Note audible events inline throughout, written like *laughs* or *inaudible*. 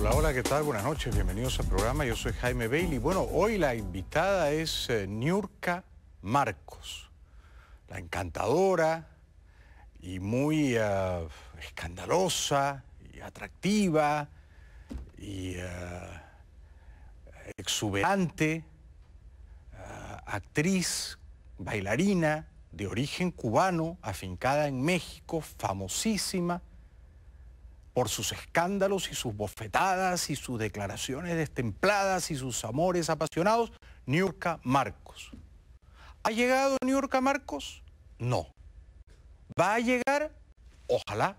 Hola, hola, ¿qué tal? Buenas noches, bienvenidos al programa. Yo soy Jaime Bailey. Bueno, hoy la invitada es eh, Niurka Marcos, la encantadora y muy eh, escandalosa y atractiva y eh, exuberante, actriz, bailarina de origen cubano, afincada en México, famosísima por sus escándalos y sus bofetadas y sus declaraciones destempladas y sus amores apasionados, Niurka Marcos. ¿Ha llegado Niurka Marcos? No. ¿Va a llegar? Ojalá.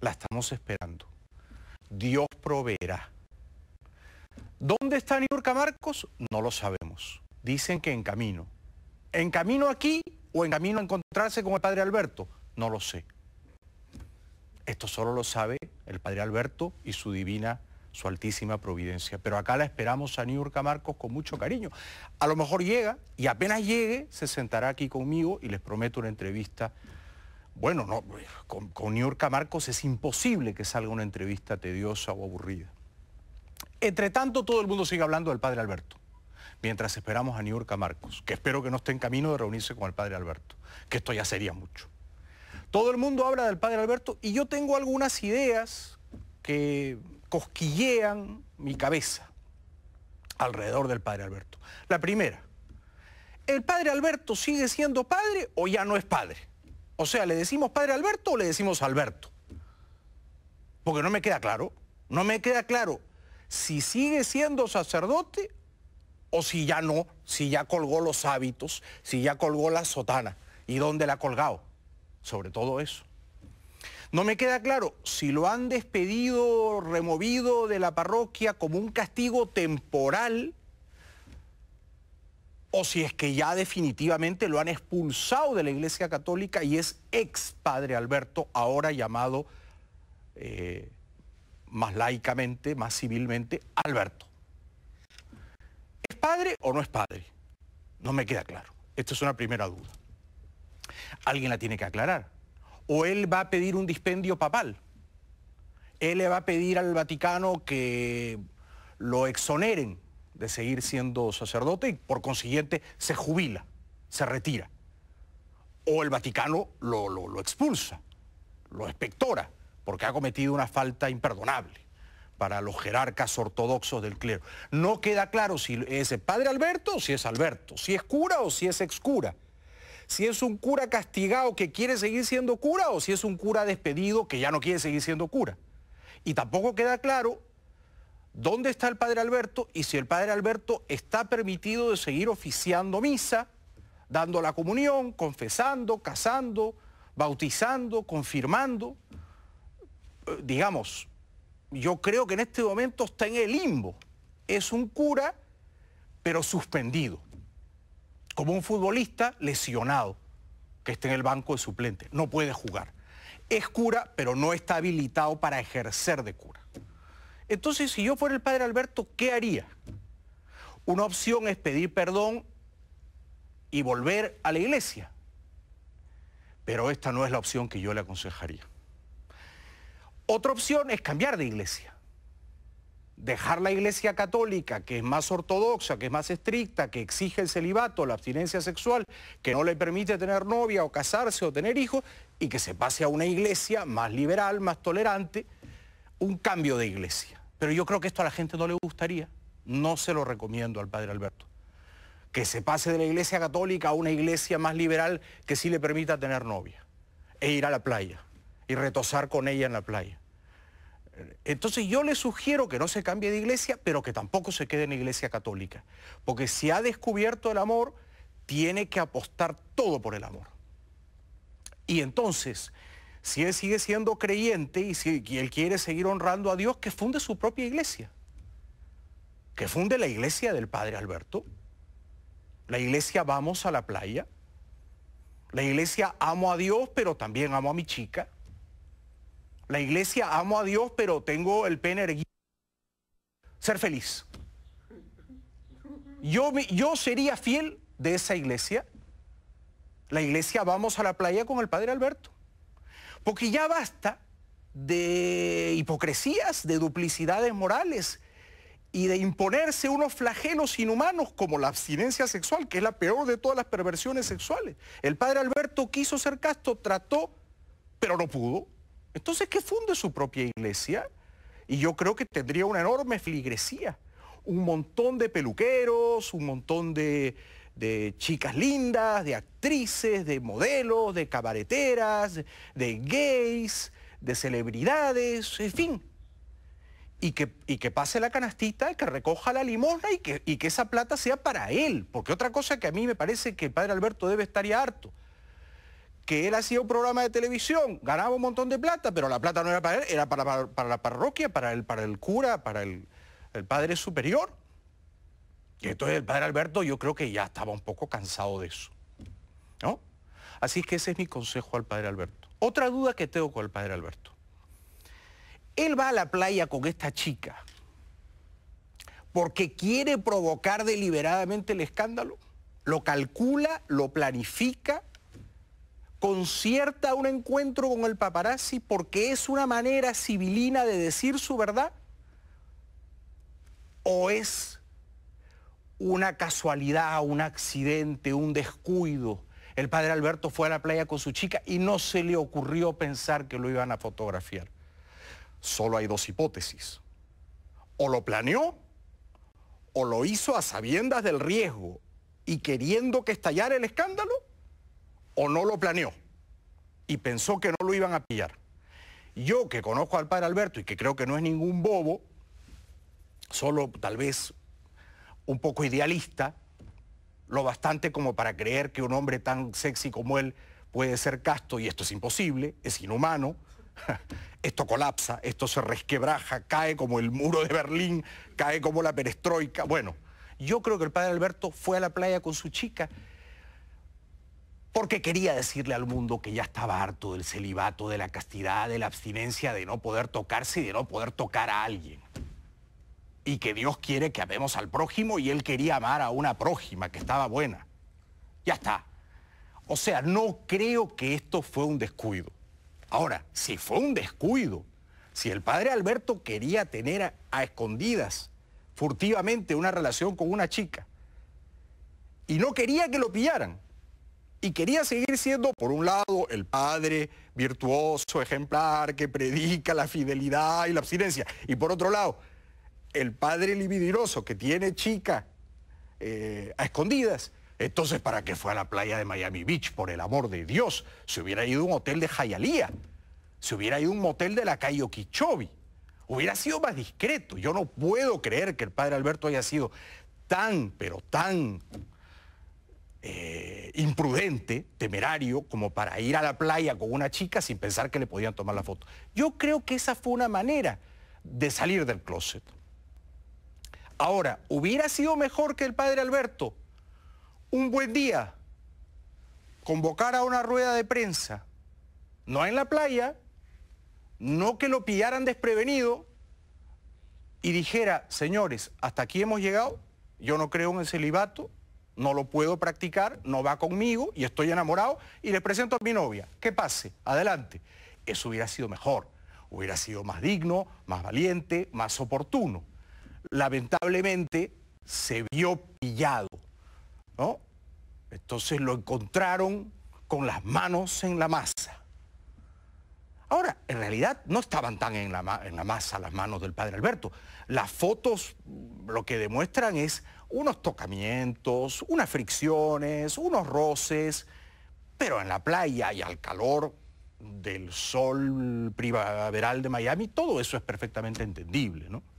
La estamos esperando. Dios proveerá. ¿Dónde está Niurka Marcos? No lo sabemos. Dicen que en camino. ¿En camino aquí o en camino a encontrarse con el padre Alberto? No lo sé. Esto solo lo sabe el Padre Alberto y su divina, su altísima providencia. Pero acá la esperamos a Niurka Marcos con mucho cariño. A lo mejor llega y apenas llegue se sentará aquí conmigo y les prometo una entrevista. Bueno, no, con, con Niurka Marcos es imposible que salga una entrevista tediosa o aburrida. Entre tanto, todo el mundo sigue hablando del Padre Alberto mientras esperamos a Niurka Marcos, que espero que no esté en camino de reunirse con el padre Alberto, que esto ya sería mucho. Todo el mundo habla del padre Alberto y yo tengo algunas ideas que cosquillean mi cabeza alrededor del padre Alberto. La primera, ¿el padre Alberto sigue siendo padre o ya no es padre? O sea, ¿le decimos padre Alberto o le decimos Alberto? Porque no me queda claro, no me queda claro si sigue siendo sacerdote o si ya no, si ya colgó los hábitos, si ya colgó la sotana y dónde la ha colgado sobre todo eso. No me queda claro si lo han despedido, removido de la parroquia como un castigo temporal o si es que ya definitivamente lo han expulsado de la Iglesia Católica y es ex padre Alberto, ahora llamado eh, más laicamente, más civilmente, Alberto. ¿Es padre o no es padre? No me queda claro. Esta es una primera duda. Alguien la tiene que aclarar. O él va a pedir un dispendio papal. Él le va a pedir al Vaticano que lo exoneren de seguir siendo sacerdote y por consiguiente se jubila, se retira. O el Vaticano lo, expulsa, lo expectora, porque ha cometido una falta imperdonable para los jerarcas ortodoxos del clero. No queda claro si es el padre Alberto o si es Alberto, si es cura o si es excura si es un cura castigado que quiere seguir siendo cura o si es un cura despedido que ya no quiere seguir siendo cura. Y tampoco queda claro dónde está el padre Alberto y si el padre Alberto está permitido de seguir oficiando misa, dando la comunión, confesando, casando, bautizando, confirmando. Eh, digamos, yo creo que en este momento está en el limbo. Es un cura, pero suspendido como un futbolista lesionado que esté en el banco de suplente. No puede jugar. Es cura, pero no está habilitado para ejercer de cura. Entonces, si yo fuera el padre Alberto, ¿qué haría? Una opción es pedir perdón y volver a la iglesia. Pero esta no es la opción que yo le aconsejaría. Otra opción es cambiar de iglesia dejar la Iglesia Católica, que es más ortodoxa, que es más estricta, que exige el celibato, la abstinencia sexual, que no le permite tener novia o casarse o tener hijos, y que se pase a una iglesia más liberal, más tolerante, un cambio de iglesia. Pero yo creo que esto a la gente no le gustaría, no se lo recomiendo al padre Alberto. Que se pase de la iglesia católica a una iglesia más liberal que sí le permita tener novia, e ir a la playa, y retosar con ella en la playa entonces yo le sugiero que no se cambie de iglesia, pero que tampoco se quede en la iglesia católica. Porque si ha descubierto el amor, tiene que apostar todo por el amor. Y entonces, si él sigue siendo creyente y si él quiere seguir honrando a Dios, que funde su propia iglesia. Que funde la iglesia del Padre Alberto. La iglesia Vamos a la Playa. La iglesia Amo a Dios, pero también amo a mi chica la iglesia, amo a Dios, pero tengo el pene erguido. Ser feliz. Yo, yo sería fiel de esa iglesia. La iglesia vamos a la playa con el padre Alberto. Porque ya basta de hipocresías, de duplicidades morales y de imponerse unos flagelos inhumanos como la abstinencia sexual, que es la peor de todas las perversiones sexuales. El padre Alberto quiso ser casto, trató, pero no pudo. Entonces, ¿qué funde su propia iglesia y yo creo que tendría una enorme filigresía. Un montón de peluqueros, un montón de, chicas lindas, de actrices, de modelos, de cabareteras, de gays, de celebridades, en fin. Y que, pase la canastita, que recoja la limosna y que, y que esa plata sea para él. Porque otra cosa que a mí me parece que el padre Alberto debe estar ya harto que él hacía un programa de televisión, ganaba un montón de plata, pero la plata no era para él, era para, la parroquia, para el, para el cura, para el, el padre superior. Y entonces el padre Alberto yo creo que ya estaba un poco cansado de eso. ¿No? Así que ese es mi consejo al padre Alberto. Otra duda que tengo con el padre Alberto. Él va a la playa con esta chica porque quiere provocar deliberadamente el escándalo. Lo calcula, lo planifica, concierta un encuentro con el paparazzi porque es una manera civilina de decir su verdad? ¿O es una casualidad, un accidente, un descuido? El padre Alberto fue a la playa con su chica y no se le ocurrió pensar que lo iban a fotografiar. Solo hay dos hipótesis. O lo planeó o lo hizo a sabiendas del riesgo y queriendo que estallara el escándalo o no lo planeó y pensó que no lo iban a pillar. Yo que conozco al padre Alberto y que creo que no es ningún bobo, solo tal vez un poco idealista, lo bastante como para creer que un hombre tan sexy como él puede ser casto y esto es imposible, es inhumano, *laughs* esto colapsa, esto se resquebraja, cae como el muro de Berlín, cae como la perestroika. Bueno, yo creo que el padre Alberto fue a la playa con su chica porque quería decirle al mundo que ya estaba harto del celibato, de la castidad, de la abstinencia, de no poder tocarse y de no poder tocar a alguien. Y que Dios quiere que amemos al prójimo y él quería amar a una prójima que estaba buena. Ya está. O sea, no creo que esto fue un descuido. Ahora, si fue un descuido, si el padre Alberto quería tener a, escondidas, furtivamente, una relación con una chica y no quería que lo pillaran, y quería seguir siendo, por un lado, el padre virtuoso, ejemplar, que predica la fidelidad y la abstinencia. Y por otro lado, el padre libidiroso, que tiene chica eh, a escondidas. Entonces, ¿para qué fue a la playa de Miami Beach? Por el amor de Dios. Se hubiera ido a un hotel de Jayalía, Se hubiera ido a un motel de la calle Okichobi, Hubiera sido más discreto. Yo no puedo creer que el padre Alberto haya sido tan, pero tan imprudente, temerario, como para ir a la playa con una chica sin pensar que le podían tomar la foto. Yo creo que esa fue una manera de salir del closet. Ahora, ¿hubiera sido mejor que el padre Alberto un buen día convocara una rueda de prensa? No en la playa, no que lo pillaran desprevenido y dijera, señores, hasta aquí hemos llegado, yo no creo en el celibato, no lo puedo practicar, no va conmigo y estoy enamorado y le presento a mi novia. ¿Qué pase? Adelante. Eso hubiera sido mejor, hubiera sido más digno, más valiente, más oportuno. Lamentablemente se vio pillado, ¿no? Entonces lo encontraron con las manos en la masa. Ahora, en realidad no estaban tan en la, masa las manos del padre Alberto. Las fotos mm, lo que demuestran es unos tocamientos, unas fricciones, unos roces, pero en la playa y al calor del sol primaveral de Miami, todo eso es perfectamente entendible, ¿no?